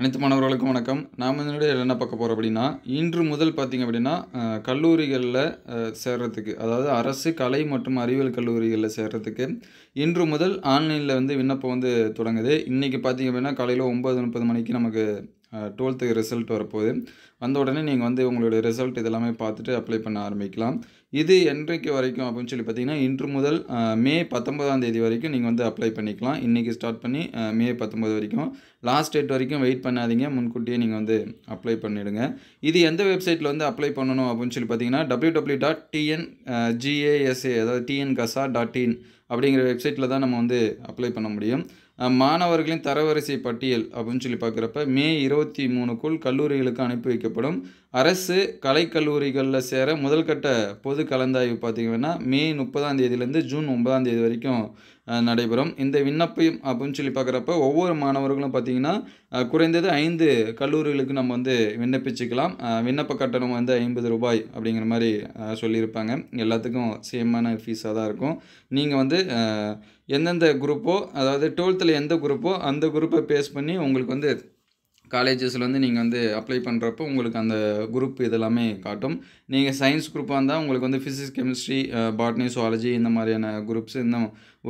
அனைத்து மாணவர்களுக்கும் வணக்கம் நாம் என்னுடைய என்ன பார்க்க போகிறோம் அப்படின்னா இன்று முதல் பார்த்திங்க அப்படின்னா கல்லூரிகளில் சேர்கிறதுக்கு அதாவது அரசு கலை மற்றும் அறிவியல் கல்லூரிகளில் சேர்கிறதுக்கு இன்று முதல் ஆன்லைனில் வந்து விண்ணப்பம் வந்து தொடங்குது இன்றைக்கி பார்த்திங்க அப்படின்னா காலையில் ஒம்பது முப்பது மணிக்கு நமக்கு டுவெல்த்துக்கு ரிசல்ட் வரப்போகுது வந்த உடனே நீங்கள் வந்து உங்களுடைய ரிசல்ட் இதெல்லாமே பார்த்துட்டு அப்ளை பண்ண ஆரம்பிக்கலாம் இது என்றைக்கு வரைக்கும் அப்படின்னு சொல்லி பார்த்தீங்கன்னா இன்று முதல் மே பத்தொன்பதாம் தேதி வரைக்கும் நீங்கள் வந்து அப்ளை பண்ணிக்கலாம் இன்றைக்கி ஸ்டார்ட் பண்ணி மே பத்தொம்பது வரைக்கும் லாஸ்ட் டேட் வரைக்கும் வெயிட் பண்ணாதீங்க முன்கூட்டியே நீங்கள் வந்து அப்ளை பண்ணிவிடுங்க இது எந்த வெப்சைட்டில் வந்து அப்ளை பண்ணணும் அப்படின்னு சொல்லி பார்த்தீங்கன்னா W W dot TN GASA அதாவது டிஎன் கசா டாட் இன் அப்படிங்கிற வெப்சைட்டில் தான் நம்ம வந்து அப்ளை பண்ண முடியும் மாணவர்களின் தரவரிசை பட்டியல் அப்படின்னு சொல்லி பார்க்குறப்ப மே இருபத்தி மூணுக்குள் கல்லூரிகளுக்கு அனுப்பி வைக்கப்படும் அரசு கலைக்கல்லூரிகளில் சேர முதல்கட்ட பொது கலந்தாய்வு பார்த்திங்கன்னா மே முப்பதாம் தேதியிலேருந்து ஜூன் ஒன்பதாம் தேதி வரைக்கும் நடைபெறும் இந்த விண்ணப்பம் அப்படின்னு சொல்லி பார்க்குறப்ப ஒவ்வொரு மாணவர்களும் பார்த்திங்கன்னா குறைந்தது ஐந்து கல்லூரிகளுக்கு நம்ம வந்து விண்ணப்பிச்சுக்கலாம் விண்ணப்ப கட்டணம் வந்து ஐம்பது ரூபாய் அப்படிங்கிற மாதிரி சொல்லியிருப்பாங்க எல்லாத்துக்கும் சேமான ஃபீஸாக தான் இருக்கும் நீங்கள் வந்து எந்தெந்த குரூப்போ அதாவது டுவெல்த்தில் எந்த குரூப்போ அந்த குரூப்பை பேஸ் பண்ணி உங்களுக்கு வந்து காலேஜஸில் வந்து நீங்கள் வந்து அப்ளை பண்ணுறப்போ உங்களுக்கு அந்த குரூப் இதெல்லாமே காட்டும் நீங்கள் சயின்ஸ் குரூப்பாக இருந்தால் உங்களுக்கு வந்து ஃபிசிக்ஸ் கெமிஸ்ட்ரி பாட்னி சுவாலஜி இந்த மாதிரியான குரூப்ஸ் இந்த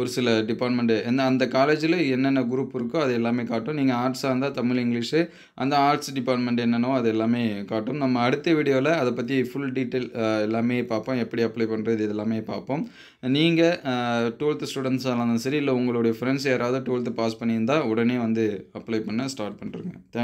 ஒரு சில டிபார்ட்மெண்ட்டு என்ன அந்த காலேஜில் என்னென்ன குரூப் இருக்கோ அது எல்லாமே காட்டும் நீங்கள் ஆர்ட்ஸாக இருந்தால் தமிழ் இங்கிலீஷு அந்த ஆர்ட்ஸ் டிபார்ட்மெண்ட் என்னென்னோ அது எல்லாமே காட்டும் நம்ம அடுத்த வீடியோவில் அதை பற்றி ஃபுல் டீட்டெயில் எல்லாமே பார்ப்போம் எப்படி அப்ளை பண்ணுறது இது எல்லாமே பார்ப்போம் நீங்கள் டுவெல்த்து ஸ்டூடெண்ட்ஸாக இருந்தாலும் சரி இல்லை உங்களுடைய ஃப்ரெண்ட்ஸ் யாராவது டுவெல்த்து பாஸ் பண்ணியிருந்தால் உடனே வந்து அப்ளை பண்ண ஸ்டார்ட் பண்ணுறேங்க தேங்க்